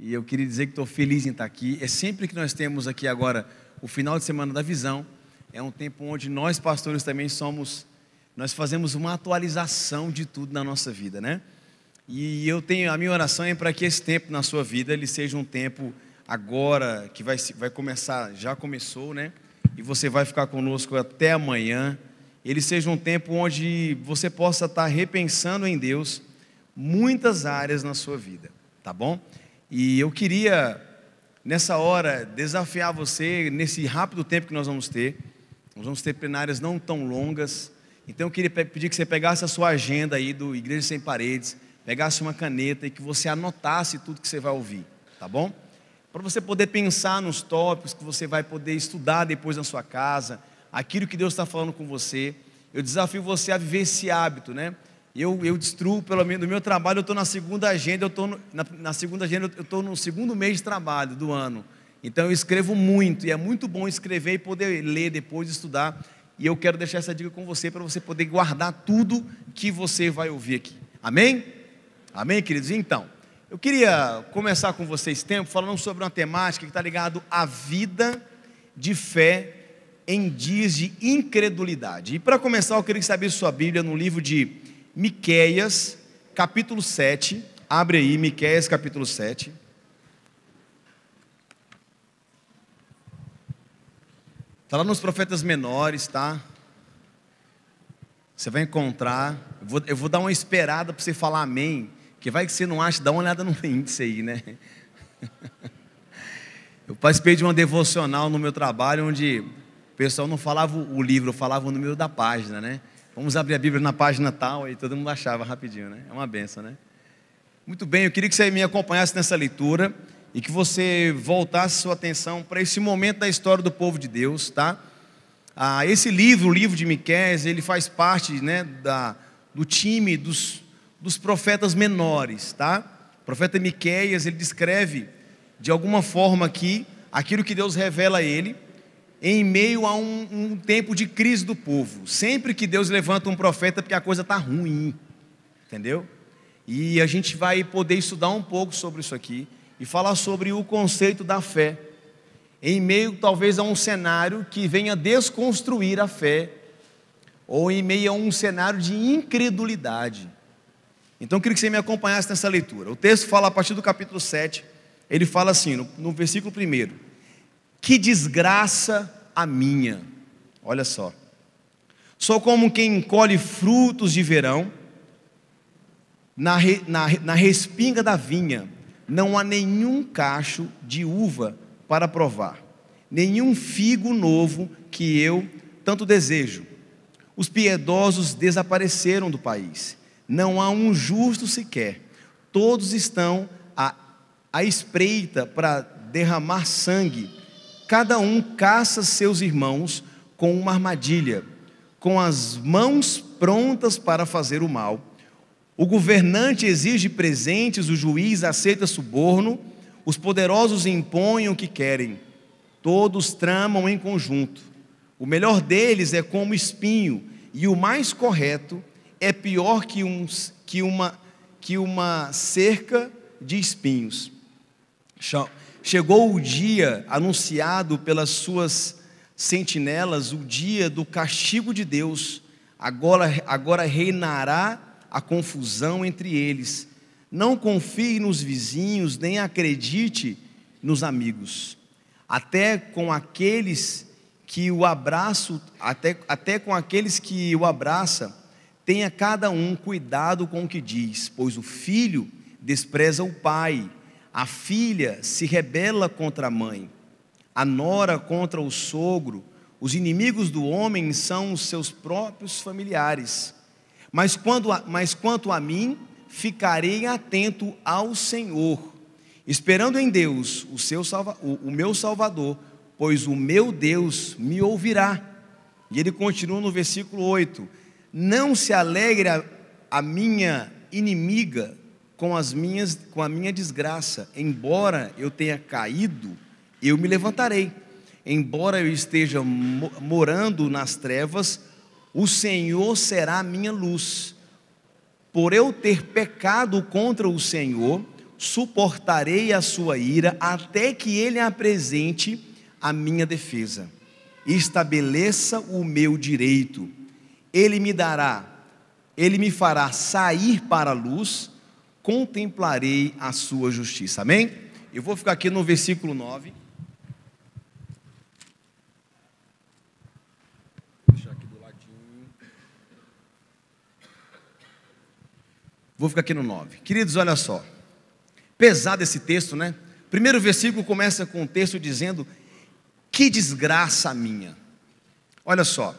E eu queria dizer que estou feliz em estar tá aqui. É sempre que nós temos aqui agora o final de semana da visão, é um tempo onde nós pastores também somos, nós fazemos uma atualização de tudo na nossa vida, né? E eu tenho, a minha oração é para que esse tempo na sua vida, ele seja um tempo agora, que vai, vai começar, já começou, né? E você vai ficar conosco até amanhã. Ele seja um tempo onde você possa estar tá repensando em Deus muitas áreas na sua vida, tá bom? E eu queria, nessa hora, desafiar você, nesse rápido tempo que nós vamos ter, nós vamos ter plenárias não tão longas, então eu queria pedir que você pegasse a sua agenda aí do Igreja Sem Paredes, pegasse uma caneta e que você anotasse tudo que você vai ouvir, tá bom? Para você poder pensar nos tópicos que você vai poder estudar depois na sua casa, aquilo que Deus está falando com você. Eu desafio você a viver esse hábito, né? eu, eu destruo, pelo menos do meu trabalho, eu estou na segunda agenda, eu estou na, na, segunda agenda, eu estou no segundo mês de trabalho do ano. Então eu escrevo muito, e é muito bom escrever e poder ler depois, estudar. E eu quero deixar essa dica com você para você poder guardar tudo que você vai ouvir aqui. Amém? Amém, queridos? Então, eu queria começar com vocês tempo falando sobre uma temática que está ligado à vida de fé em dias de incredulidade. E para começar, eu queria saber sua Bíblia no livro de Miqueias, capítulo 7. Abre aí, Miqueias, capítulo 7. Está lá nos profetas menores, tá? Você vai encontrar. Eu vou, eu vou dar uma esperada para você falar amém. Que vai que você não acha, dá uma olhada no índice aí, né? Eu participei de uma devocional no meu trabalho onde o pessoal não falava o livro, falava o número da página, né? Vamos abrir a Bíblia na página tal, e todo mundo achava rapidinho, né? É uma benção, né? Muito bem, eu queria que você me acompanhasse nessa leitura e que você voltasse sua atenção para esse momento da história do povo de Deus, tá? Ah, esse livro, o livro de Miqués, ele faz parte né, da, do time dos, dos profetas menores, tá? O profeta Miqueias, ele descreve de alguma forma aqui aquilo que Deus revela a ele, em meio a um, um, tempo de crise do povo. Sempre que Deus levanta um profeta, porque a coisa está ruim, entendeu? E a gente vai poder estudar um pouco sobre isso aqui e falar sobre o conceito da fé, em meio talvez a um cenário que venha desconstruir a fé, ou em meio a um cenário de incredulidade. Então, eu queria que você me acompanhasse nessa leitura. O texto fala a partir do capítulo 7, ele fala assim, no, no versículo 1. Que desgraça a minha. Olha só. Sou como quem encolhe frutos de verão na, re, na, na respinga da vinha. Não há nenhum cacho de uva para provar, nenhum figo novo que eu tanto desejo. Os piedosos desapareceram do país, não há um justo sequer. Todos estão à, à espreita para derramar sangue cada um caça seus irmãos com uma armadilha, com as mãos prontas para fazer o mal. O governante exige presentes, o juiz aceita suborno, os poderosos impõem o que querem. Todos tramam em conjunto. O melhor deles é como espinho, e o mais correto é pior que, um, que, uma, que uma cerca de espinhos. Chegou o dia anunciado pelas suas sentinelas, o dia do castigo de Deus. Agora, agora reinará a confusão entre eles. Não confie nos vizinhos, nem acredite nos amigos. Até com aqueles que o abraço, até, até com aqueles que o abraça, tenha cada um cuidado com o que diz, pois o filho despreza o pai a filha se rebela contra a mãe, a nora contra o sogro, os inimigos do homem são os seus próprios familiares. Mas, quando mas quanto a mim, ficarei atento ao Senhor, esperando em Deus, o, seu salva, o, o meu Salvador, pois o meu Deus me ouvirá. E ele continua no versículo 8: Não se alegre a, a minha inimiga com, as minhas, com a minha desgraça. Embora eu tenha caído, eu me levantarei. Embora eu esteja morando nas trevas, o Senhor será a minha luz. Por eu ter pecado contra o Senhor, suportarei a sua ira até que ele apresente a minha defesa. Estabeleça o meu direito. Ele me dará, ele me fará sair para a luz contemplarei a sua justiça. Amém? Eu vou ficar aqui no versículo 9. Vou deixar aqui do ladinho. Vou ficar aqui no 9. Queridos, olha só. Pesado esse texto, né? Primeiro versículo começa com o um texto dizendo: Que desgraça minha. Olha só.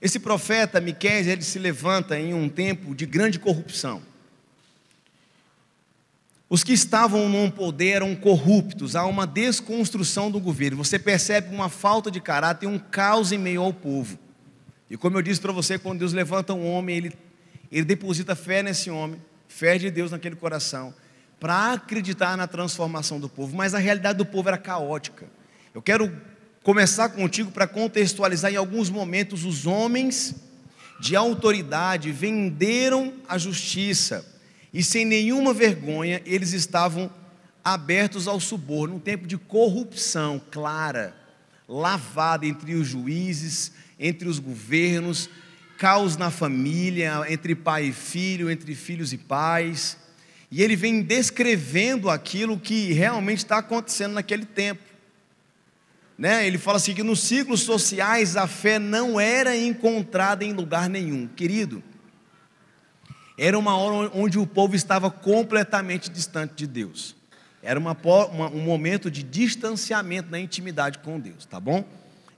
Esse profeta Miqueias, ele se levanta em um tempo de grande corrupção. Os que estavam no poder eram corruptos, há uma desconstrução do governo. Você percebe uma falta de caráter e um caos em meio ao povo. E como eu disse para você, quando Deus levanta um homem, ele, ele deposita fé nesse homem, fé de Deus naquele coração, para acreditar na transformação do povo. Mas a realidade do povo era caótica. Eu quero começar contigo para contextualizar em alguns momentos os homens de autoridade venderam a justiça e sem nenhuma vergonha eles estavam abertos ao suborno, um tempo de corrupção clara, lavada entre os juízes, entre os governos, caos na família, entre pai e filho, entre filhos e pais. E ele vem descrevendo aquilo que realmente está acontecendo naquele tempo. Né? Ele fala assim: que nos ciclos sociais a fé não era encontrada em lugar nenhum. Querido, era uma hora onde o povo estava completamente distante de Deus. Era uma, uma, um momento de distanciamento na intimidade com Deus, tá bom?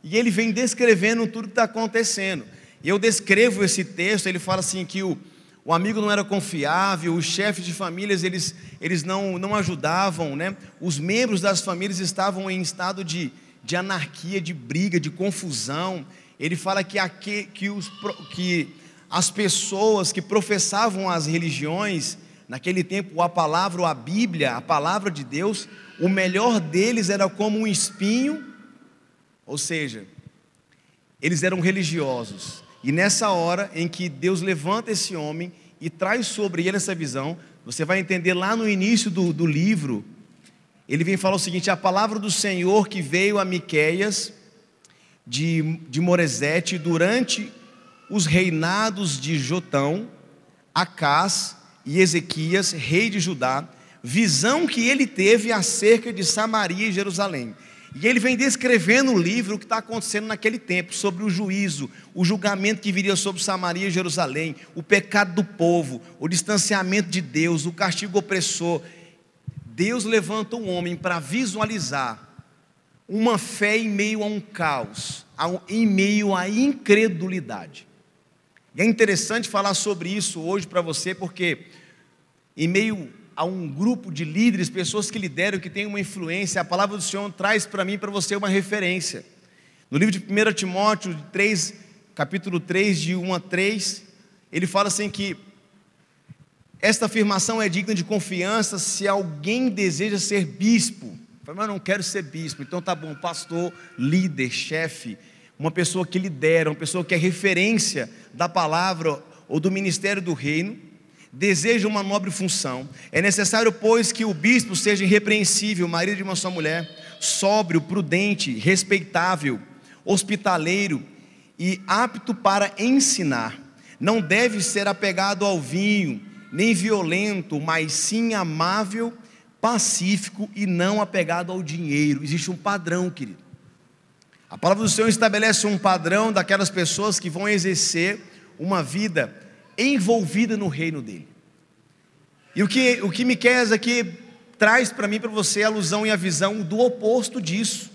E ele vem descrevendo tudo que está acontecendo. E eu descrevo esse texto, ele fala assim que o, o amigo não era confiável, os chefes de famílias eles, eles não, não ajudavam, né? os membros das famílias estavam em estado de, de anarquia, de briga, de confusão. Ele fala que, aqui, que, os, que as pessoas que professavam as religiões, naquele tempo a palavra, a Bíblia, a palavra de Deus, o melhor deles era como um espinho, ou seja, eles eram religiosos. E nessa hora em que Deus levanta esse homem e traz sobre ele essa visão, você vai entender lá no início do, do livro, ele vem falar o seguinte: a palavra do Senhor que veio a Miqueias de, de Moresete durante os reinados de Jotão, Acás e Ezequias, rei de Judá, visão que ele teve acerca de Samaria e Jerusalém. E ele vem descrevendo o livro o que está acontecendo naquele tempo, sobre o juízo, o julgamento que viria sobre Samaria e Jerusalém, o pecado do povo, o distanciamento de Deus, o castigo opressor. Deus levanta um homem para visualizar uma fé em meio a um caos, em meio à incredulidade. E é interessante falar sobre isso hoje para você, porque em meio a um grupo de líderes, pessoas que lideram, que têm uma influência, a palavra do Senhor traz para mim para você uma referência. No livro de 1 Timóteo 3, capítulo 3, de 1 a 3, ele fala assim que esta afirmação é digna de confiança se alguém deseja ser bispo. Mas eu não quero ser bispo, então tá bom, pastor, líder, chefe, uma pessoa que lidera, uma pessoa que é referência da palavra ou do ministério do reino, deseja uma nobre função. É necessário, pois, que o bispo seja irrepreensível, marido de uma só mulher, sóbrio, prudente, respeitável, hospitaleiro e apto para ensinar. Não deve ser apegado ao vinho, nem violento, mas sim amável, pacífico e não apegado ao dinheiro. Existe um padrão, querido. A palavra do Senhor estabelece um padrão daquelas pessoas que vão exercer uma vida envolvida no reino dele. E o que, o que Miqueias aqui traz para mim, para você, a é alusão e a visão do oposto disso.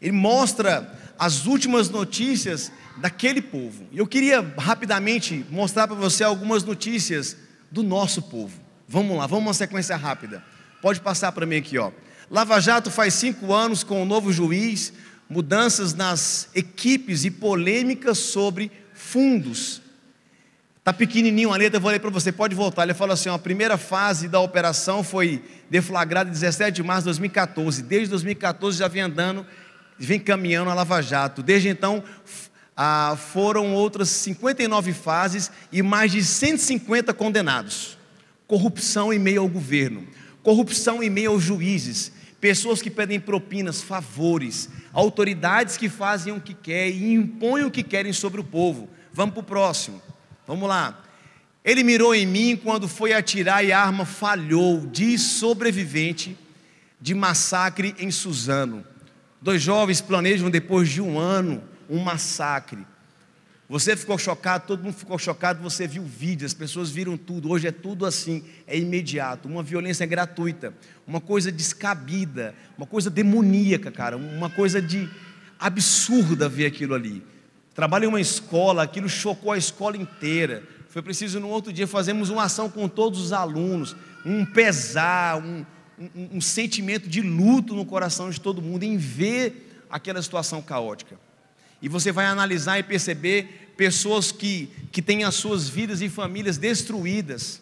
Ele mostra as últimas notícias daquele povo. E eu queria rapidamente mostrar para você algumas notícias do nosso povo. Vamos lá, vamos uma sequência rápida. Pode passar para mim aqui, ó. Lava Jato faz cinco anos com o um novo juiz mudanças nas equipes e polêmicas sobre fundos. Está pequenininho a letra, eu vou ler para você, pode voltar. Ele fala assim: ó, a primeira fase da operação foi deflagrada em 17 de março de 2014. Desde 2014 já vem andando, vem caminhando a Lava Jato. Desde então ah, foram outras 59 fases e mais de 150 condenados. Corrupção em meio ao governo, corrupção em meio aos juízes, pessoas que pedem propinas, favores, autoridades que fazem o que quer e impõem o que querem sobre o povo. Vamos para o próximo. Vamos lá. Ele mirou em mim quando foi atirar e a arma falhou, diz sobrevivente de massacre em Suzano. Dois jovens planejam, depois de um ano, um massacre. Você ficou chocado, todo mundo ficou chocado, você viu vídeo, as pessoas viram tudo. Hoje é tudo assim, é imediato. Uma violência gratuita, uma coisa descabida, uma coisa demoníaca, cara, uma coisa de absurda ver aquilo ali. Trabalho em uma escola, aquilo chocou a escola inteira. Foi preciso no outro dia fazermos uma ação com todos os alunos, um pesar, um, um, um sentimento de luto no coração de todo mundo em ver aquela situação caótica. E você vai analisar e perceber pessoas que, que têm as suas vidas e famílias destruídas,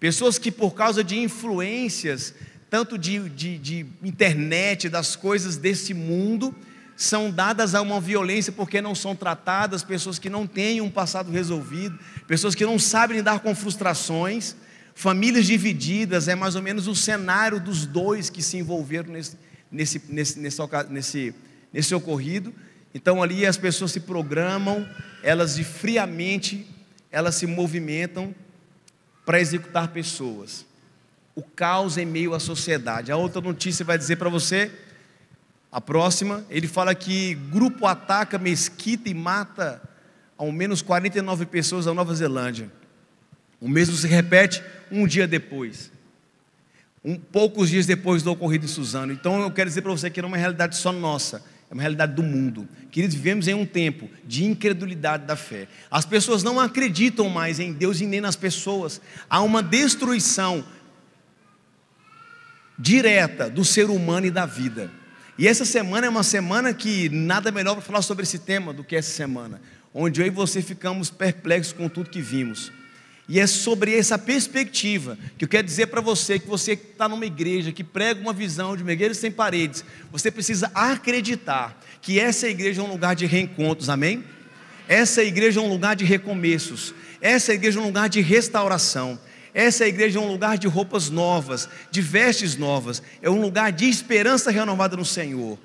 pessoas que, por causa de influências, tanto de, de, de internet, das coisas desse mundo, são dadas a uma violência porque não são tratadas, pessoas que não têm um passado resolvido, pessoas que não sabem lidar com frustrações, famílias divididas, é mais ou menos o cenário dos dois que se envolveram nesse, nesse, nesse, nesse, nesse, nesse ocorrido. Então ali as pessoas se programam, elas de friamente, elas se movimentam para executar pessoas. O caos em meio à sociedade. A outra notícia vai dizer para você, a próxima, ele fala que grupo ataca mesquita e mata ao menos 49 pessoas na Nova Zelândia. O mesmo se repete um dia depois. Um, poucos dias depois do ocorrido em Suzano. Então eu quero dizer para você que não é uma realidade só nossa é uma realidade do mundo. Queridos, vivemos em um tempo de incredulidade da fé. As pessoas não acreditam mais em Deus e nem nas pessoas. Há uma destruição direta do ser humano e da vida. E essa semana é uma semana que nada melhor para falar sobre esse tema do que essa semana, onde eu e você ficamos perplexos com tudo que vimos. E é sobre essa perspectiva que eu quero dizer para você que você está numa igreja que prega uma visão de Megueiros sem paredes, você precisa acreditar que essa igreja é um lugar de reencontros, amém? Essa igreja é um lugar de recomeços, essa igreja é um lugar de restauração, essa igreja é um lugar de roupas novas, de vestes novas, é um lugar de esperança renovada no Senhor.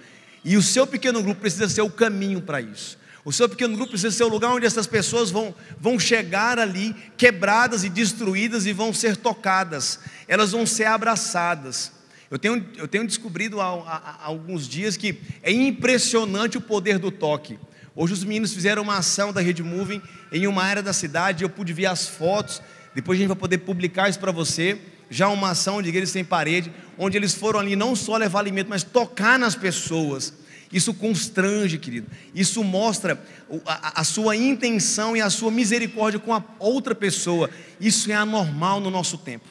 E o seu pequeno grupo precisa ser o caminho para isso. O seu pequeno grupo precisa ser o lugar onde essas pessoas vão, vão chegar ali, quebradas e destruídas, e vão ser tocadas, elas vão ser abraçadas. Eu tenho, eu tenho descobrido há, há, há alguns dias que é impressionante o poder do toque. Hoje os meninos fizeram uma ação da Rede Moving em uma área da cidade, eu pude ver as fotos, depois a gente vai poder publicar isso para você. Já uma ação de sem parede, onde eles foram ali não só levar alimento, mas tocar nas pessoas isso constrange, querido. Isso mostra a, a, sua intenção e a sua misericórdia com a outra pessoa. Isso é anormal no nosso tempo.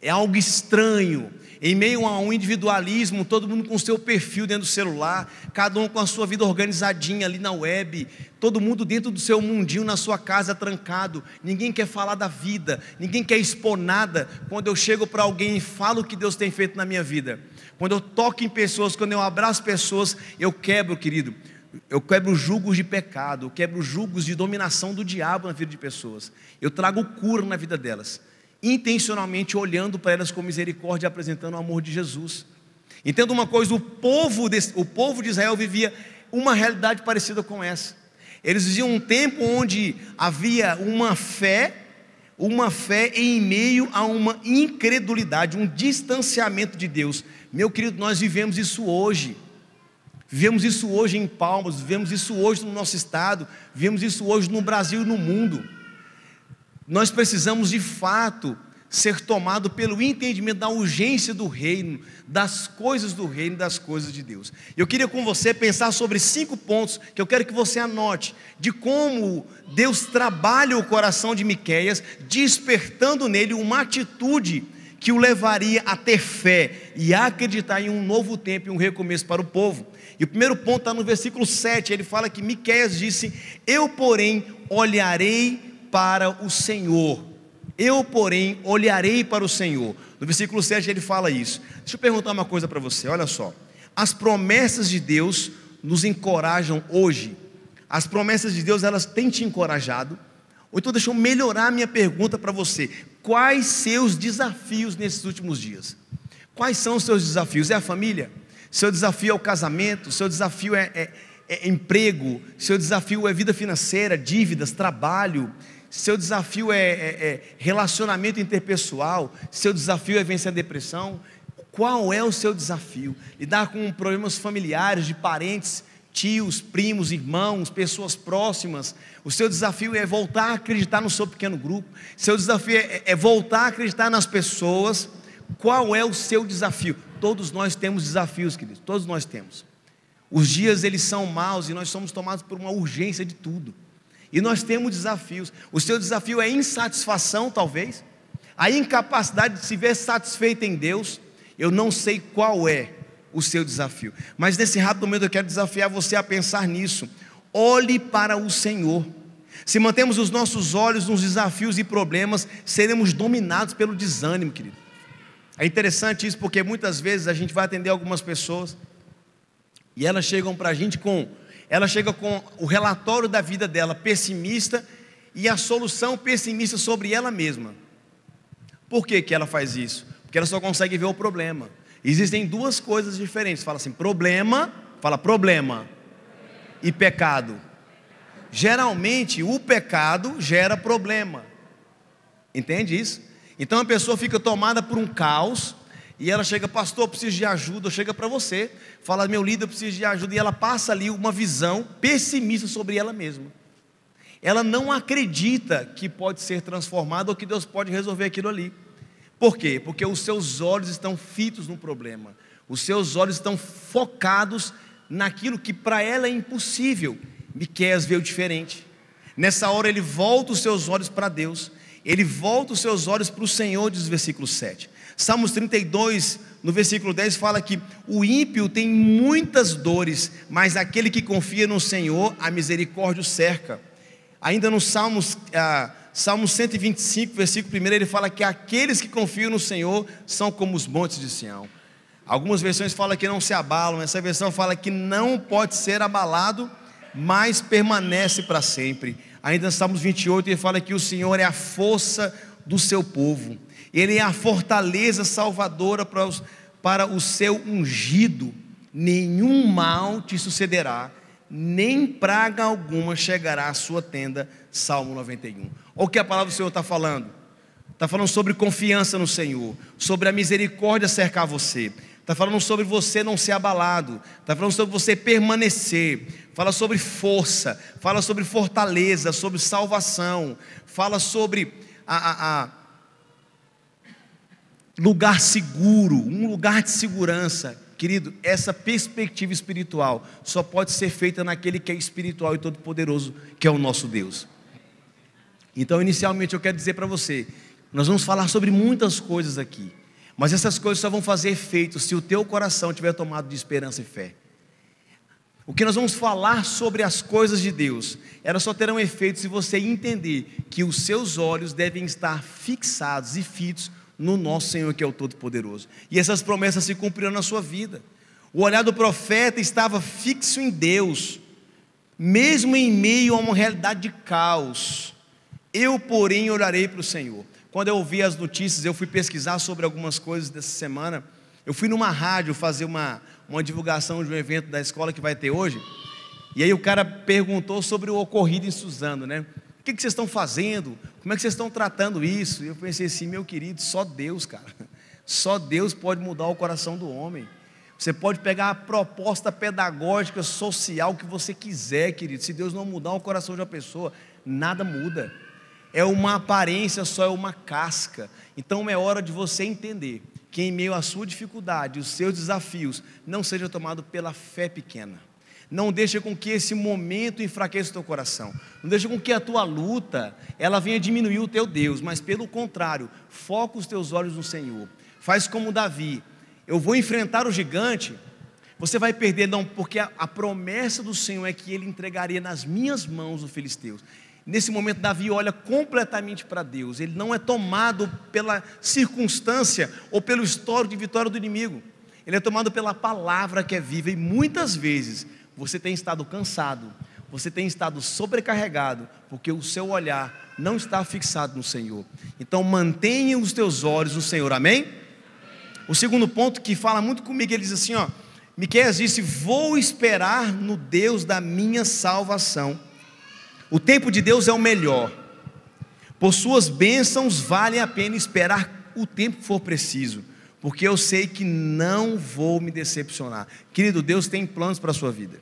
É algo estranho em meio a um individualismo, todo mundo com o seu perfil dentro do celular, cada um com a sua vida organizadinha ali na web, todo mundo dentro do seu mundinho, na sua casa trancado. Ninguém quer falar da vida, ninguém quer expor nada. Quando eu chego para alguém e falo o que Deus tem feito na minha vida, quando eu toco em pessoas, quando eu abraço pessoas, eu quebro, querido. Eu quebro julgos de pecado, eu quebro julgos de dominação do diabo na vida de pessoas. Eu trago cura na vida delas intencionalmente olhando para elas com misericórdia e apresentando o amor de Jesus. Entenda uma coisa: o povo, de, o povo de Israel vivia uma realidade parecida com essa. Eles viviam um tempo onde havia uma fé, uma fé em meio a uma incredulidade, um distanciamento de Deus. Meu querido, nós vivemos isso hoje. Vivemos isso hoje em Palmas, vivemos isso hoje no nosso estado, vivemos isso hoje no Brasil e no mundo. Nós precisamos de fato ser tomado pelo entendimento da urgência do reino, das coisas do reino, das coisas de Deus. Eu queria com você pensar sobre cinco pontos que eu quero que você anote de como Deus trabalha o coração de Miqueias, despertando nele uma atitude que o levaria a ter fé e a acreditar em um novo tempo e um recomeço para o povo. E o primeiro ponto está no versículo 7, ele fala que Miqueias disse: "Eu, porém, olharei para o Senhor. Eu, porém, olharei para o Senhor. No versículo 7 ele fala isso. Deixa eu perguntar uma coisa para você, olha só. As promessas de Deus nos encorajam hoje. As promessas de Deus, elas têm te encorajado. Ou então deixa eu melhorar a minha pergunta para você. Quais seus desafios nesses últimos dias? Quais são os seus desafios? É a família? Seu desafio é o casamento? Seu desafio é, é, é emprego? Seu desafio é vida financeira, dívidas, trabalho? seu desafio é, é, é relacionamento interpessoal, seu desafio é vencer a depressão. Qual é o seu desafio? Lidar com problemas familiares, de parentes, tios, primos, irmãos, pessoas próximas. O seu desafio é voltar a acreditar no seu pequeno grupo. Seu desafio é, é, voltar a acreditar nas pessoas. Qual é o seu desafio? Todos nós temos desafios, queridos. Todos nós temos. Os dias eles são maus e nós somos tomados por uma urgência de tudo. E nós temos desafios. O seu desafio é insatisfação, talvez, a incapacidade de se ver satisfeito em Deus. Eu não sei qual é o seu desafio, mas nesse rápido momento eu quero desafiar você a pensar nisso. Olhe para o Senhor. Se mantemos os nossos olhos nos desafios e problemas, seremos dominados pelo desânimo, querido. É interessante isso porque muitas vezes a gente vai atender algumas pessoas e elas chegam para a gente com ela chega com o relatório da vida dela pessimista e a solução pessimista sobre ela mesma. Por que, que ela faz isso? Porque ela só consegue ver o problema. Existem duas coisas diferentes. Fala assim, problema, fala problema e pecado. Geralmente o pecado gera problema. Entende isso? Então a pessoa fica tomada por um caos, e ela chega, pastor, eu preciso de ajuda, chega para você, fala, meu líder, eu preciso de ajuda, e ela passa ali uma visão pessimista sobre ela mesma. Ela não acredita que pode ser transformada ou que Deus pode resolver aquilo ali. Por quê? Porque os seus olhos estão fitos no problema, os seus olhos estão focados naquilo que para ela é impossível. Miqueias veio diferente. Nessa hora ele volta os seus olhos para Deus, ele volta os seus olhos para o Senhor, diz o versículo 7. Salmos 32, no versículo 10, fala que o ímpio tem muitas dores, mas aquele que confia no Senhor, a misericórdia o cerca. Ainda no Salmos, ah, Salmos 125, versículo 1, ele fala que aqueles que confiam no Senhor são como os montes de Sião. Algumas versões falam que não se abalam, essa versão fala que não pode ser abalado, mas permanece para sempre. Ainda no Salmos 28, ele fala que o Senhor é a força do seu povo. Ele é a fortaleza salvadora para, os, para o seu ungido. Nenhum mal te sucederá, nem praga alguma chegará à sua tenda. Salmo 91. Olha o que a palavra do Senhor está falando. Está falando sobre confiança no Senhor, sobre a misericórdia cercar você. Está falando sobre você não ser abalado. Está falando sobre você permanecer. Fala sobre força. Fala sobre fortaleza, sobre salvação. Fala sobre a, a, a lugar seguro, um lugar de segurança. Querido, essa perspectiva espiritual só pode ser feita naquele que é espiritual e todo-poderoso, que é o nosso Deus. Então, inicialmente, eu quero dizer para você: nós vamos falar sobre muitas coisas aqui, mas essas coisas só vão fazer efeito se o teu coração tiver tomado de esperança e fé. O que nós vamos falar sobre as coisas de Deus, elas só terão efeito se você entender que os seus olhos devem estar fixados e fitos no nosso Senhor que é o Todo-Poderoso. E essas promessas se cumpriram na sua vida. O olhar do profeta estava fixo em Deus, mesmo em meio a uma realidade de caos. Eu, porém, orarei para o Senhor. Quando eu ouvi as notícias, eu fui pesquisar sobre algumas coisas dessa semana. Eu fui numa rádio fazer uma, uma divulgação de um evento da escola que vai ter hoje. E aí o cara perguntou sobre o ocorrido em Suzano, né? O que, vocês estão fazendo? Como é que vocês estão tratando isso? E eu pensei assim, meu querido, só Deus, cara. Só Deus pode mudar o coração do homem. Você pode pegar a proposta pedagógica, social que você quiser, querido. Se Deus não mudar o coração de uma pessoa, nada muda. É uma aparência só, é uma casca. Então é hora de você entender que, em meio à sua dificuldade, os seus desafios, não seja tomado pela fé pequena não deixa com que esse momento enfraqueça o teu coração. Não deixa com que a tua luta ela venha diminuir o teu Deus, mas pelo contrário, foca os teus olhos no Senhor. Faz como Davi. Eu vou enfrentar o gigante. Você vai perder não, porque a, a promessa do Senhor é que ele entregaria nas minhas mãos os filisteus. Nesse momento Davi olha completamente para Deus. Ele não é tomado pela circunstância ou pelo histórico de vitória do inimigo. Ele é tomado pela palavra que é viva e muitas vezes você tem estado cansado, você tem estado sobrecarregado, porque o seu olhar não está fixado no Senhor. Então mantenha os teus olhos no Senhor, amém? O segundo ponto que fala muito comigo, ele diz assim, ó, Miqueias disse: "Vou esperar no Deus da minha salvação. O tempo de Deus é o melhor. Por suas bênçãos vale a pena esperar o tempo que for preciso, porque eu sei que não vou me decepcionar. Querido, Deus tem planos para a sua vida.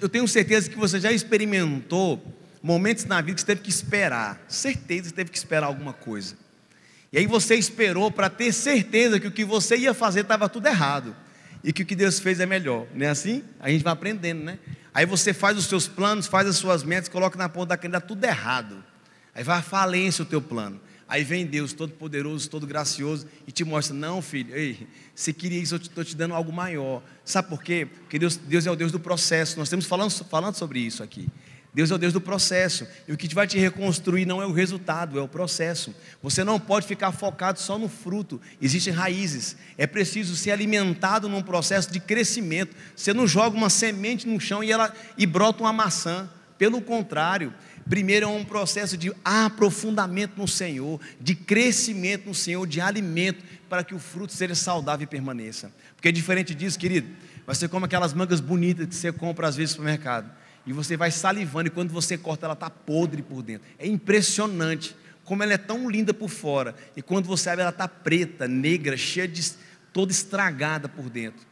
Eu tenho certeza que você já experimentou momentos na vida que você teve que esperar. Certeza que teve que esperar alguma coisa. E aí você esperou para ter certeza que o que você ia fazer estava tudo errado. E que o que Deus fez é melhor. Não é assim? A gente vai aprendendo, né? Aí você faz os seus planos, faz as suas metas, coloca na ponta da caneta, tudo errado. Aí vai à falência o teu plano. Aí vem Deus, todo-poderoso, todo-gracioso, e te mostra: não, filho, ei, se queria isso, eu estou te dando algo maior. Sabe por quê? Porque Deus, Deus é o Deus do processo. Nós estamos falando, falando sobre isso aqui. Deus é o Deus do processo. E o que vai te reconstruir não é o resultado, é o processo. Você não pode ficar focado só no fruto. Existem raízes. É preciso ser alimentado num processo de crescimento. Você não joga uma semente no chão e ela e brota uma maçã. Pelo contrário, Primeiro é um processo de aprofundamento no Senhor, de crescimento no Senhor, de alimento, para que o fruto seja saudável e permaneça. Porque é diferente disso, querido, vai ser como aquelas mangas bonitas que você compra às vezes no mercado E você vai salivando, e quando você corta, ela está podre por dentro. É impressionante como ela é tão linda por fora. E quando você abre, ela está preta, negra, cheia de. toda estragada por dentro.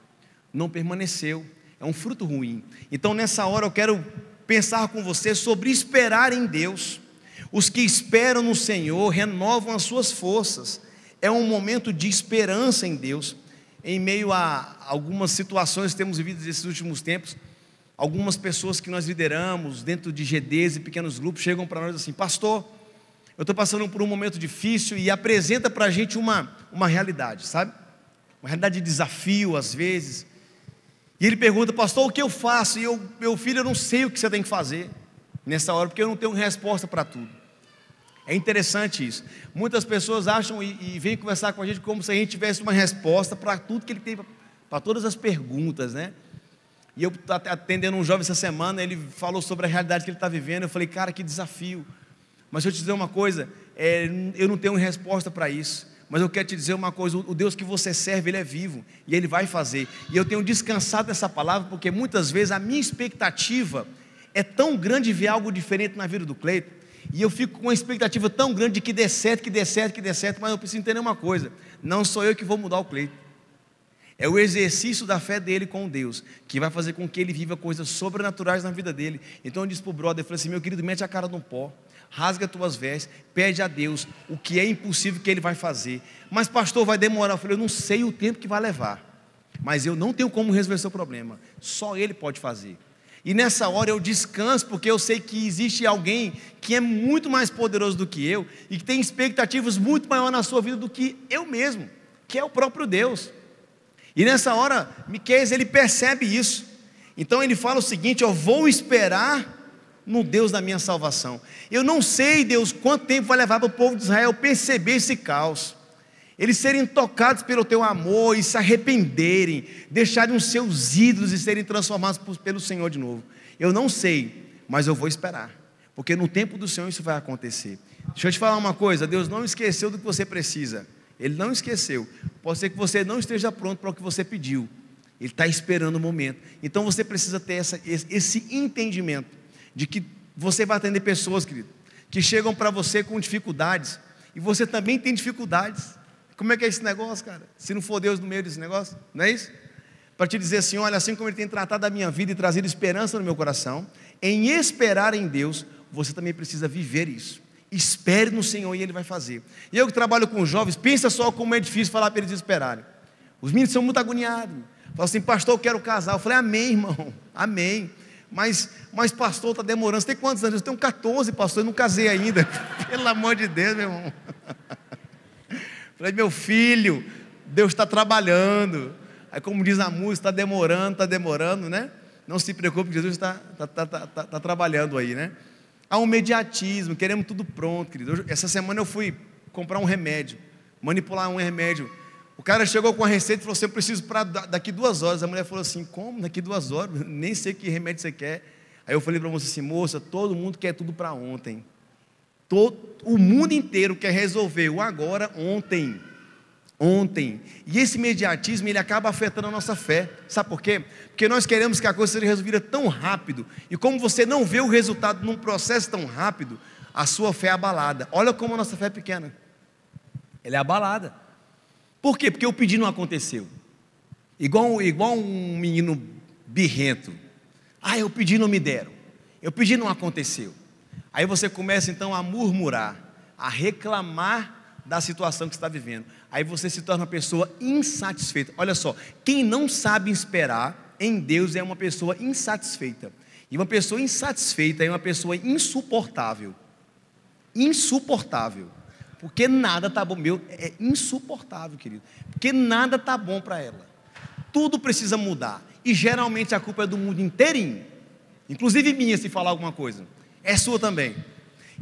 Não permaneceu. É um fruto ruim. Então, nessa hora, eu quero pensar com você sobre esperar em Deus. Os que esperam no Senhor renovam as suas forças. É um momento de esperança em Deus. Em meio a algumas situações que temos vivido nesses últimos tempos, algumas pessoas que nós lideramos dentro de GDs e pequenos grupos chegam para nós assim: Pastor, eu estou passando por um momento difícil e apresenta para a gente uma, uma realidade, sabe? Uma realidade de desafio, às vezes, e ele pergunta, pastor, o que eu faço? E eu, meu filho, eu não sei o que você tem que fazer nessa hora, porque eu não tenho resposta para tudo. É interessante isso. Muitas pessoas acham e, e vêm conversar com a gente como se a gente tivesse uma resposta para tudo que ele tem, para todas as perguntas, né? E eu tá atendendo um jovem essa semana, ele falou sobre a realidade que ele está vivendo. Eu falei, cara, que desafio. Mas deixa eu te dizer uma coisa: é, eu não tenho resposta para isso. Mas eu quero te dizer uma coisa: o Deus que você serve, Ele é vivo e Ele vai fazer. E eu tenho descansado essa palavra porque muitas vezes a minha expectativa é tão grande ver algo diferente na vida do Cleito. E eu fico com uma expectativa tão grande de que dê certo, que dê certo, que dê certo, mas eu preciso entender uma coisa: não sou eu que vou mudar o Cleito. É o exercício da fé dele com Deus, que vai fazer com que ele viva coisas sobrenaturais na vida dele. Então eu disse para o brother, eu falei assim, meu querido, mete a cara no pó rasga tuas vestes, pede a Deus o que é impossível que ele vai fazer. Mas, pastor, vai demorar. Eu falei, eu não sei o tempo que vai levar, mas eu não tenho como resolver seu problema, só ele pode fazer. E nessa hora eu descanso, porque eu sei que existe alguém que é muito mais poderoso do que eu e que tem expectativas muito maiores na sua vida do que eu mesmo, que é o próprio Deus. E nessa hora, Miqueias ele percebe isso. Então ele fala o seguinte: eu vou esperar no Deus da minha salvação. Eu não sei, Deus, quanto tempo vai levar para o povo de Israel perceber esse caos. Eles serem tocados pelo teu amor e se arrependerem, deixarem os seus ídolos e serem transformados por, pelo Senhor de novo. Eu não sei, mas eu vou esperar, porque no tempo do Senhor isso vai acontecer. Deixa eu te falar uma coisa: Deus não esqueceu do que você precisa, Ele não esqueceu. Pode ser que você não esteja pronto para o que você pediu, Ele está esperando o momento. Então você precisa ter essa, esse entendimento de que você vai atender pessoas, querido, que chegam para você com dificuldades, e você também tem dificuldades. Como é que é esse negócio, cara? Se não for Deus no meio desse negócio, não é isso? Para te dizer assim: olha, assim como Ele tem tratado a minha vida e trazido esperança no meu coração, em esperar em Deus, você também precisa viver isso. Espere no Senhor e Ele vai fazer. E eu que trabalho com jovens, pensa só como é difícil falar para eles esperarem. Os meninos são muito agoniados. Falam assim, pastor, eu quero casar. Eu falei, amém, irmão, amém. Mas, mas pastor, está demorando. Você tem quantos anos? Eu tenho 14, pastor, eu não casei ainda. Pelo amor de Deus, meu irmão. Falei, meu filho, Deus está trabalhando. Aí, como diz a música, está demorando, está demorando, né? Não se preocupe, Jesus está tá tá, tá, tá, tá, trabalhando aí, né? Há um mediatismo, queremos tudo pronto, querido. Essa semana eu fui comprar um remédio, manipular um remédio o cara chegou com a receita e falou assim: Eu preciso para daqui duas horas. A mulher falou assim: Como? Daqui duas horas? Nem sei que remédio você quer. Aí eu falei para a moça assim: Moça, todo mundo quer tudo para ontem. Todo, o mundo inteiro quer resolver o agora, ontem. Ontem. E esse imediatismo ele acaba afetando a nossa fé. Sabe por quê? Porque nós queremos que a coisa seja resolvida tão rápido. E como você não vê o resultado num processo tão rápido, a sua fé é abalada. Olha como a nossa fé é pequena. Ela é abalada. Por quê? Porque o pedido não aconteceu. Igual, igual um menino birrento. Ah, eu pedi não me deram. Eu pedi não aconteceu. Aí você começa então a murmurar, a reclamar da situação que está vivendo. Aí você se torna uma pessoa insatisfeita. Olha só, quem não sabe esperar em Deus é uma pessoa insatisfeita. E uma pessoa insatisfeita é uma pessoa insuportável. Insuportável. Porque nada tá bom. Meu, é insuportável, querido. Porque nada tá bom para ela. Tudo precisa mudar. E geralmente a culpa é do mundo inteirinho. Inclusive minha, se falar alguma coisa. É sua também.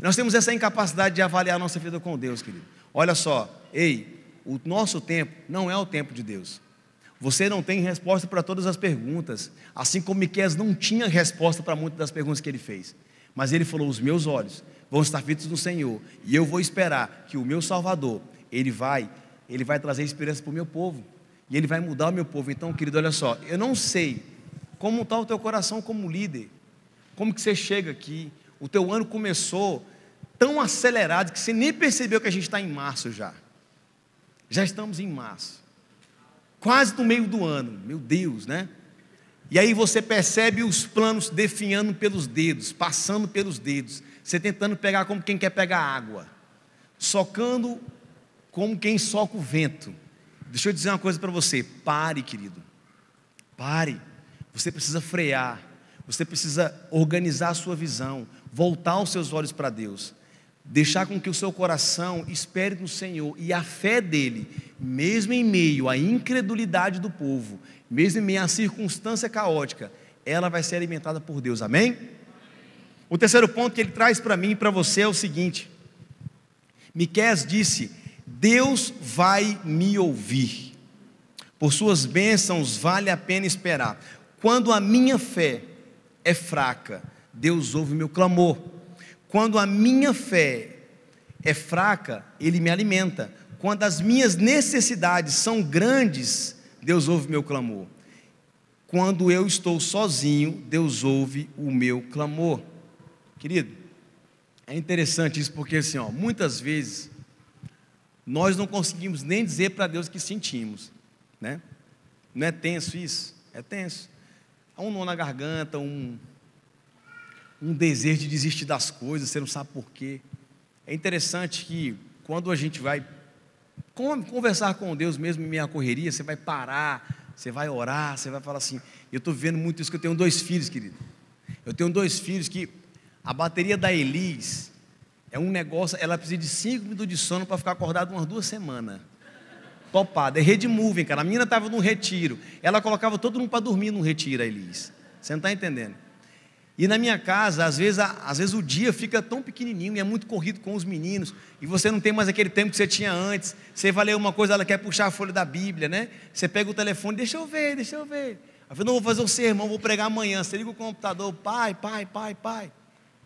Nós temos essa incapacidade de avaliar a nossa vida com Deus, querido. Olha só, ei, o nosso tempo não é o tempo de Deus. Você não tem resposta para todas as perguntas, assim como Miqueias não tinha resposta para muitas das perguntas que ele fez. Mas ele falou: "Os meus olhos vão estar feitos no Senhor. E eu vou esperar que o meu Salvador, ele vai, ele vai trazer esperança para o meu povo. E ele vai mudar o meu povo. Então, querido, olha só, eu não sei como está o teu coração como líder. Como que você chega aqui? O teu ano começou tão acelerado que você nem percebeu que a gente está em março já. Já estamos em março. Quase no meio do ano. Meu Deus, né? E aí você percebe os planos definhando pelos dedos, passando pelos dedos. Você tentando pegar como quem quer pegar água, socando como quem soca o vento. Deixa eu dizer uma coisa para você: pare, querido. Pare. Você precisa frear. Você precisa organizar a sua visão, voltar os seus olhos para Deus, deixar com que o seu coração espere no Senhor e a fé dele, mesmo em meio à incredulidade do povo, mesmo em meio à circunstância caótica, ela vai ser alimentada por Deus. Amém? O terceiro ponto que ele traz para mim e para você é o seguinte: Miqués disse: Deus vai me ouvir. Por suas bênçãos vale a pena esperar. Quando a minha fé é fraca, Deus ouve meu clamor. Quando a minha fé é fraca, ele me alimenta. Quando as minhas necessidades são grandes, Deus ouve meu clamor. Quando eu estou sozinho, Deus ouve o meu clamor. Querido, é interessante isso porque assim, ó, muitas vezes nós não conseguimos nem dizer para Deus que sentimos, né? Não é tenso isso? É tenso. Há um nó na garganta, um um desejo de desistir das coisas, você não sabe porquê. É interessante que quando a gente vai conversar com Deus mesmo em minha correria, você vai parar, você vai orar, você vai falar assim: eu estou vivendo muito isso, que eu tenho dois filhos, querido. Eu tenho dois filhos que a bateria da Elis é um negócio, ela precisa de cinco minutos de sono para ficar acordada umas duas semanas. Topada, é rede moving, cara. A menina estava num retiro. Ela colocava todo mundo para dormir num retiro, a Elis. Você não está entendendo? E na minha casa, às vezes, às vezes o dia fica tão pequenininho e é muito corrido com os meninos, e você não tem mais aquele tempo que você tinha antes. Você vai ler uma coisa, ela quer puxar a folha da Bíblia, né? Você pega o telefone, deixa eu ver, deixa eu ver. Aí eu não vou fazer o sermão, vou pregar amanhã. Você liga o computador, pai, pai, pai, pai.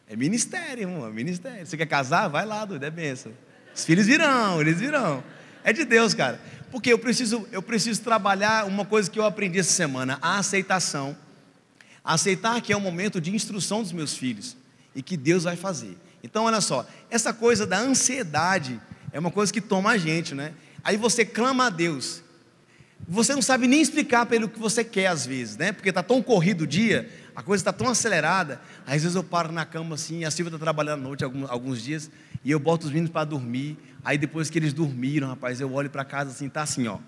É ministério, irmão, é ministério. Você quer casar? Vai lá, doido, é benção. Os filhos virão, eles virão. É de Deus, cara. Porque eu preciso, eu preciso trabalhar uma coisa que eu aprendi essa semana, a aceitação. Aceitar que é o um momento de instrução dos meus filhos e que Deus vai fazer. Então, olha só, essa coisa da ansiedade é uma coisa que toma a gente, né? Aí você clama a Deus. Você não sabe nem explicar pelo que você quer às vezes, né? Porque tá tão corrido o dia, a coisa está tão acelerada. Às vezes eu paro na cama assim, a Silvia está trabalhando à noite alguns, alguns dias, e eu boto os meninos para dormir. Aí depois que eles dormiram, rapaz, eu olho para casa assim, tá assim, ó.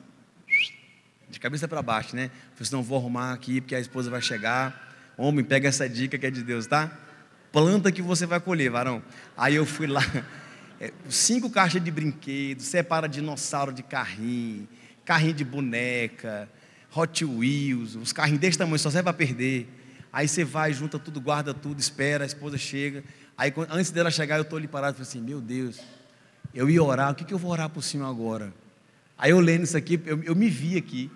De cabeça para baixo, né? Falei, assim, não vou arrumar aqui, porque a esposa vai chegar. Homem, pega essa dica que é de Deus, tá? Planta que você vai colher, varão. Aí eu fui lá, é, cinco caixas de brinquedo, separa dinossauro de carrinho, carrinho de boneca, Hot Wheels, os carrinhos desse tamanho só serve para perder. Aí você vai, junta tudo, guarda tudo, espera, a esposa chega. Aí antes dela chegar, eu estou ali parado, e falei assim, meu Deus, eu ia orar, o que, que eu vou orar por cima agora? Aí eu lendo isso aqui, eu, eu me vi aqui.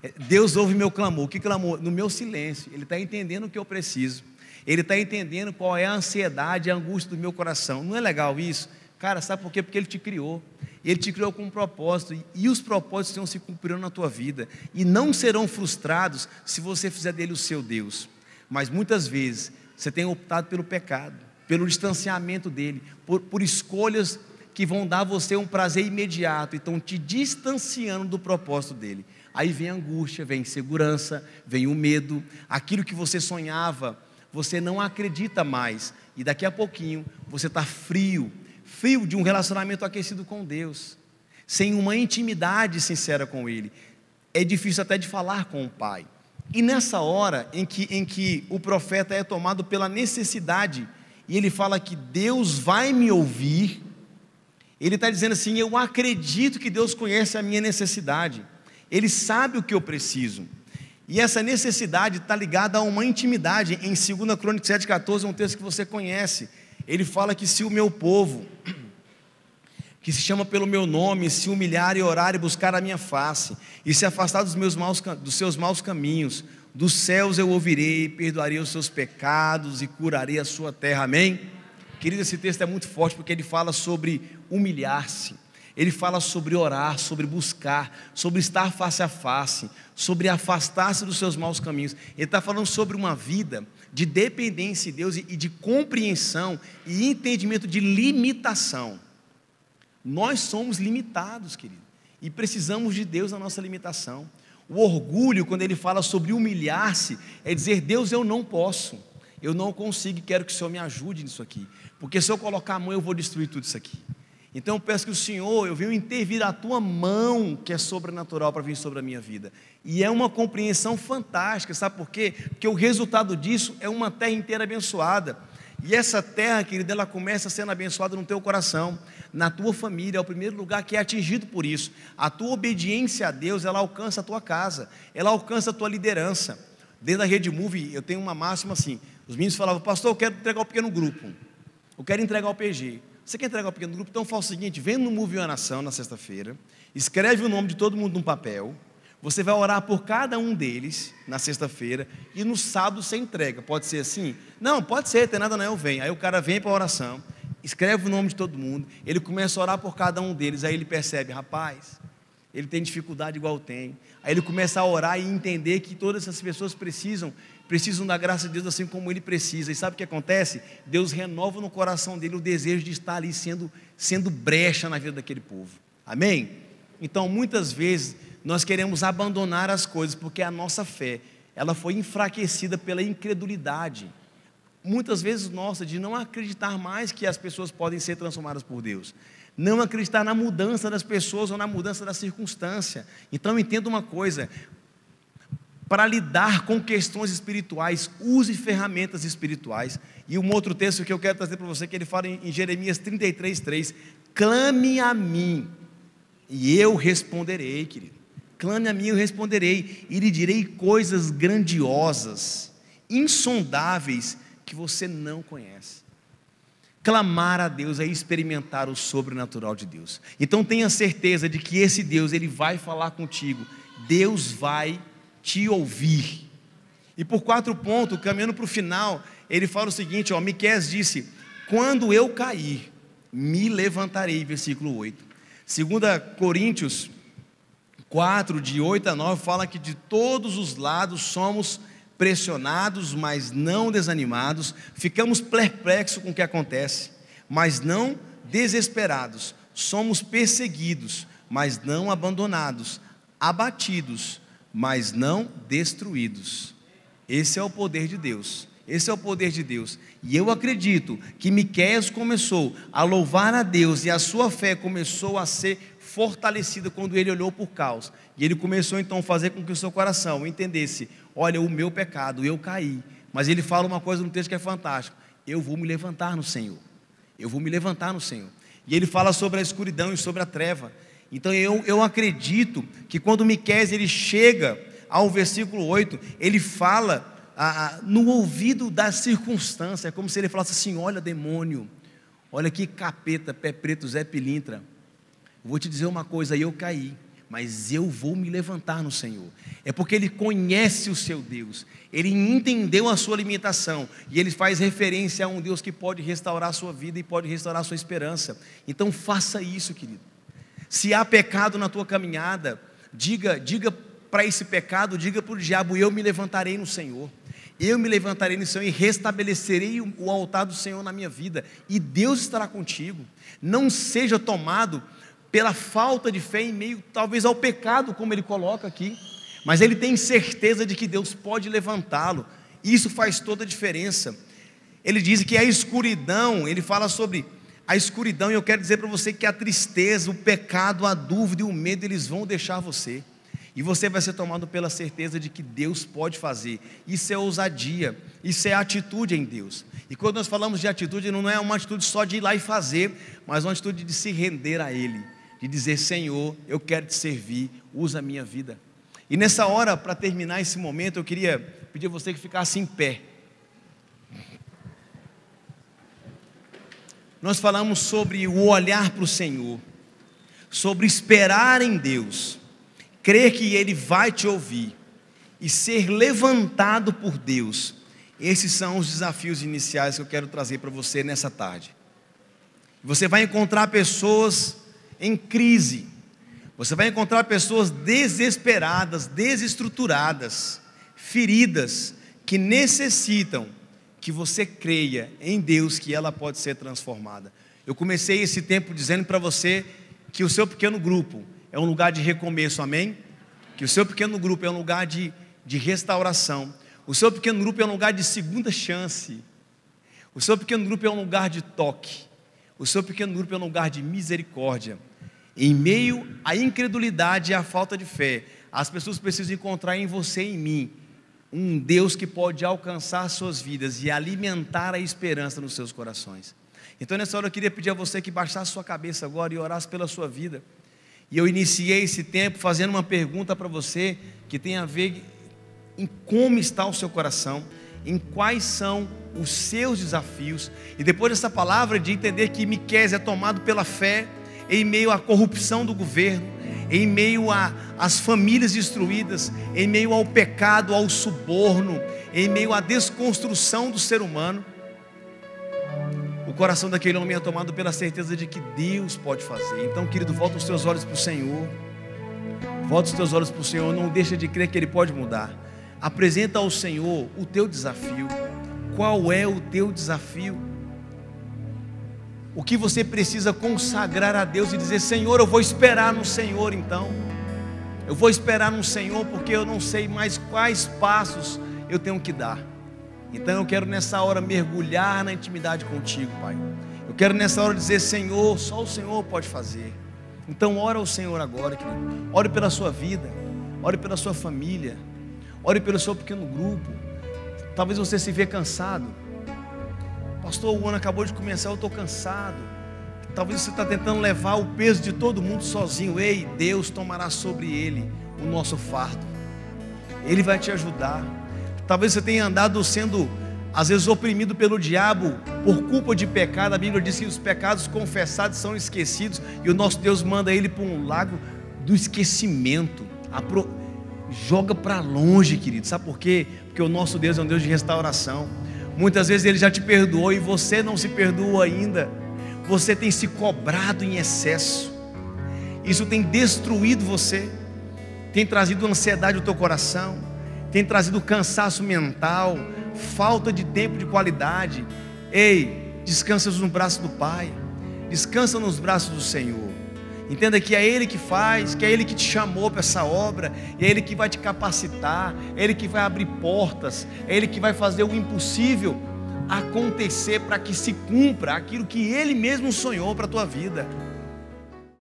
É, Deus ouve meu clamor. O que clamou? No meu silêncio. Ele está entendendo o que eu preciso. Ele está entendendo qual é a ansiedade, a angústia do meu coração. Não é legal isso? Cara, sabe por quê? Porque Ele te criou. Ele te criou com um propósito. E os propósitos estão se cumprindo na tua vida. E não serão frustrados se você fizer dele o seu Deus. Mas muitas vezes você tem optado pelo pecado, pelo distanciamento dele, por, por escolhas que vão dar a você um prazer imediato, então te distanciando do propósito dele. Aí vem angústia, vem insegurança, vem o medo, aquilo que você sonhava, você não acredita mais, e daqui a pouquinho você está frio frio de um relacionamento aquecido com Deus, sem uma intimidade sincera com Ele. É difícil até de falar com o Pai. E nessa hora em que, em que o profeta é tomado pela necessidade, e ele fala que Deus vai me ouvir, ele está dizendo assim: Eu acredito que Deus conhece a minha necessidade, Ele sabe o que eu preciso. E essa necessidade está ligada a uma intimidade. Em 2 Crônicas 7,14, um texto que você conhece, ele fala que se o meu povo, que se chama pelo meu nome, se humilhar e orar e buscar a minha face, e se afastar dos, meus maus, dos seus maus caminhos, dos céus eu ouvirei, perdoarei os seus pecados e curarei a sua terra. Amém? Querido, esse texto é muito forte porque ele fala sobre humilhar-se, ele fala sobre orar, sobre buscar, sobre estar face a face, sobre afastar-se dos seus maus caminhos. Ele está falando sobre uma vida de dependência de Deus e de compreensão e entendimento de limitação. Nós somos limitados, querido, e precisamos de Deus na nossa limitação. O orgulho, quando ele fala sobre humilhar-se, é dizer: Deus, eu não posso, eu não consigo, quero que o Senhor me ajude nisso aqui, porque se eu colocar a mão, eu vou destruir tudo isso aqui. Então eu peço que o Senhor, eu venho intervir a tua mão, que é sobrenatural, para vir sobre a minha vida. E é uma compreensão fantástica, sabe por quê? Porque o resultado disso é uma terra inteira abençoada. E essa terra, querida, ela começa sendo abençoada no teu coração, na tua família, é o primeiro lugar que é atingido por isso. A tua obediência a Deus, ela alcança a tua casa, ela alcança a tua liderança. Dentro da Rede Move, eu tenho uma máxima assim: os meninos falavam, pastor, eu quero entregar o pequeno grupo, eu quero entregar o PG. Você quer entregar o pequeno grupo? Então faça o seguinte: vem no Move Uma Nação na sexta-feira, escreve o nome de todo mundo num papel você vai orar por cada um deles na sexta-feira e no sábado você entrega. Pode ser assim? Não, pode ser, tem nada não, eu venho. Aí o cara vem para a oração, escreve o nome de todo mundo, ele começa a orar por cada um deles, aí ele percebe, rapaz, ele tem dificuldade igual tem. Aí ele começa a orar e entender que todas essas pessoas precisam, precisam da graça de Deus assim como ele precisa. E sabe o que acontece? Deus renova no coração dele o desejo de estar ali sendo, sendo brecha na vida daquele povo. Amém? Então, muitas vezes nós queremos abandonar as coisas porque a nossa fé, ela foi enfraquecida pela incredulidade. Muitas vezes nossa de não acreditar mais que as pessoas podem ser transformadas por Deus. Não acreditar na mudança das pessoas ou na mudança da circunstância. Então entenda uma coisa, para lidar com questões espirituais, use ferramentas espirituais. E um outro texto que eu quero trazer para você, que ele fala em Jeremias 33, 3: clame a mim, e eu responderei, querido. Clame a mim, eu responderei, e lhe direi coisas grandiosas, insondáveis, que você não conhece. Clamar a Deus é experimentar o sobrenatural de Deus. Então tenha certeza de que esse Deus, ele vai falar contigo. Deus vai te ouvir. E por quatro pontos, caminhando para o final, ele fala o seguinte: ó, Miqués disse: Quando eu cair, me levantarei, versículo 8. Segunda Coríntios 4, de 8 a 9, fala que de todos os lados somos pressionados, mas não desanimados, ficamos perplexos com o que acontece, mas não desesperados, somos perseguidos, mas não abandonados, abatidos, mas não destruídos. Esse é o poder de Deus. Esse é o poder de Deus. E eu acredito que Miqueias começou a louvar a Deus e a sua fé começou a ser fortalecido quando ele olhou por caos. E ele começou então a fazer com que o seu coração entendesse: olha, o meu pecado, eu caí. Mas ele fala uma coisa no texto que é fantástico: eu vou me levantar no Senhor. Eu vou me levantar no Senhor. E ele fala sobre a escuridão e sobre a treva. Então eu, eu acredito que quando Miqués ele chega ao versículo 8, ele fala a, a, no ouvido da circunstância, é como se ele falasse assim: olha, demônio, olha que capeta, pé preto, Zé Pilintra Vou te dizer uma coisa, eu caí, mas eu vou me levantar no Senhor. É porque ele conhece o seu Deus, ele entendeu a sua limitação e ele faz referência a um Deus que pode restaurar a sua vida e pode restaurar a sua esperança. Então faça isso, querido. Se há pecado na tua caminhada, diga, diga para esse pecado, diga para o diabo: eu me levantarei no Senhor. Eu me levantarei no Senhor e restabelecerei o altar do Senhor na minha vida, e Deus estará contigo. Não seja tomado pela falta de fé em meio talvez ao pecado, como ele coloca aqui, mas ele tem certeza de que Deus pode levantá-lo. Isso faz toda a diferença. Ele diz que a escuridão, ele fala sobre a escuridão, e eu quero dizer para você que a tristeza, o pecado, a dúvida e o medo, eles vão deixar você. E você vai ser tomado pela certeza de que Deus pode fazer. Isso é ousadia, isso é atitude em Deus. E quando nós falamos de atitude, não é uma atitude só de ir lá e fazer, mas uma atitude de se render a Ele e dizer: Senhor, eu quero te servir, usa a minha vida. E nessa hora, para terminar esse momento, eu queria pedir a você que ficasse em pé. Nós falamos sobre o olhar para o Senhor, sobre esperar em Deus, crer que Ele vai te ouvir e ser levantado por Deus. Esses são os desafios iniciais que eu quero trazer para você nessa tarde. Você vai encontrar pessoas em crise. Você vai encontrar pessoas desesperadas, desestruturadas, feridas, que necessitam que você creia em Deus que ela pode ser transformada. Eu comecei esse tempo dizendo para você que o seu pequeno grupo é um lugar de recomeço, amém? Que o seu pequeno grupo é um lugar de, de restauração. O seu pequeno grupo é um lugar de segunda chance. O seu pequeno grupo é um lugar de toque. O seu pequeno grupo é um lugar de misericórdia. Em meio à incredulidade e à falta de fé, as pessoas precisam encontrar em você e em mim um Deus que pode alcançar suas vidas e alimentar a esperança nos seus corações. Então, nessa hora, eu queria pedir a você que baixasse sua cabeça agora e orasse pela sua vida. E eu iniciei esse tempo fazendo uma pergunta para você que tem a ver em como está o seu coração, em quais são os seus desafios. E depois dessa palavra de entender que Miqués é tomado pela fé, em meio à corrupção do governo, em meio às famílias destruídas, em meio ao pecado, ao suborno, em meio à desconstrução do ser humano, o coração daquele homem é tomado pela certeza de que Deus pode fazer. Então, querido, volta os teus olhos para o Senhor. Volta os teus olhos para o Senhor, não deixa de crer que Ele pode mudar. Apresenta ao Senhor o teu desafio. Qual é o teu desafio? o que você precisa consagrar a Deus e dizer: Senhor, eu vou esperar no Senhor então. Eu vou esperar no Senhor porque eu não sei mais quais passos eu tenho que dar. Então eu quero nessa hora mergulhar na intimidade contigo, Pai. Eu quero nessa hora dizer: Senhor, só o Senhor pode fazer. Então ora ao Senhor agora, querido. Ore pela sua vida, ore pela sua família, ore pelo seu pequeno grupo. Talvez você se vê cansado. Pastor, o ano acabou de começar, eu estou cansado. Talvez você está tentando levar o peso de todo mundo sozinho. Ei, Deus tomará sobre ele o nosso fardo. Ele vai te ajudar. Talvez você tenha andado sendo, às vezes, oprimido pelo diabo por culpa de pecado. A Bíblia diz que os pecados confessados são esquecidos e o nosso Deus manda ele para um lago do esquecimento. Joga para longe, querido. Sabe por quê? Porque o nosso Deus é um Deus de restauração. Muitas vezes ele já te perdoou e você não se perdoa ainda. Você tem se cobrado em excesso. Isso tem destruído você, tem trazido ansiedade ao teu coração, tem trazido cansaço mental, falta de tempo de qualidade. Ei, descansa nos braços do Pai, descansa nos braços do Senhor. Entenda que é Ele que faz, que é Ele que te chamou para essa obra, é Ele que vai te capacitar, é Ele que vai abrir portas, é Ele que vai fazer o impossível acontecer para que se cumpra aquilo que Ele mesmo sonhou para a tua vida.